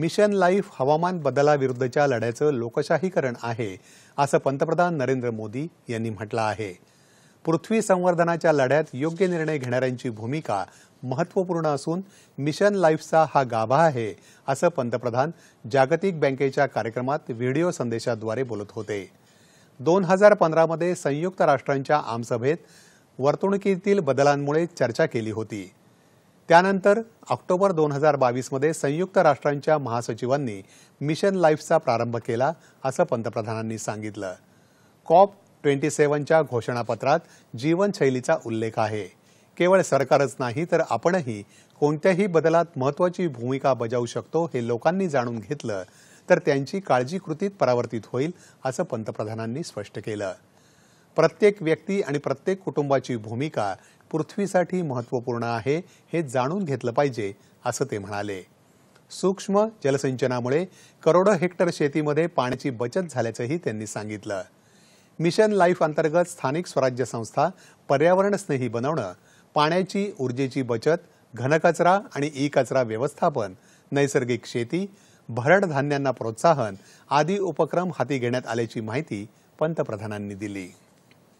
mission life हवामान बदलाविरुद्धच्या लढ्याचं लोकशाहीकरण आहे असं पंतप्रधान नरेंद्र मोदी यांनी म्हटलं आहे पृथ्वी संवर्धनाच्या लढ्यात योग्य निर्णय घेणाऱ्यांची भूमिका महत्त्वपूर्ण असून मिशन लाईफचा हा गाभा आहे असं पंतप्रधान जागतिक बँकेच्या कार्यक्रमात व्हिडिओ संदेशाद्वारे बोलत होते दोन हजार पंधरामध्ये संयुक्त राष्ट्रांच्या आमसभेत वर्तणुकीतील बदलांमुळे चर्चा केली होती त्यानंतर ऑक्टोबर दोन हजार बावीसमध्ये संयुक्त राष्ट्रांच्या महासचिवांनी मिशन लाईफचा प्रारंभ केला असं पंतप्रधानांनी सांगितलं कॉप ट्वेंटी सेव्हनच्या घोषणापत्रात जीवनशैलीचा उल्लेख आहे केवळ सरकारच नाही तर आपणही कोणत्याही बदलात महत्त्वाची भूमिका बजावू शकतो हे लोकांनी जाणून घेतलं तर त्यांची काळजी कृतीत परावर्तित होईल असं पंतप्रधानांनी स्पष्ट केलं प्रत्येक व्यक्ती आणि प्रत्येक कुटुंबाची भूमिका पृथ्वीसाठी महत्त्वपूर्ण आहे हे जाणून घेतलं पाहिजे असं ते म्हणाले सूक्ष्म जलसिंचनामुळे करोडो हेक्टर शेतीमध्ये पाण्याची बचत झाल्याचंही त्यांनी सांगितलं मिशन लाईफ अंतर्गत स्थानिक स्वराज्य संस्था पर्यावरणस्नेही बनवणं पाण्याची ऊर्जेची बचत घनकचरा आणि ई कचरा व्यवस्थापन नैसर्गिक शेती भरड धान्यांना प्रोत्साहन आदी उपक्रम हाती घेण्यात आल्याची माहिती पंतप्रधानांनी दिली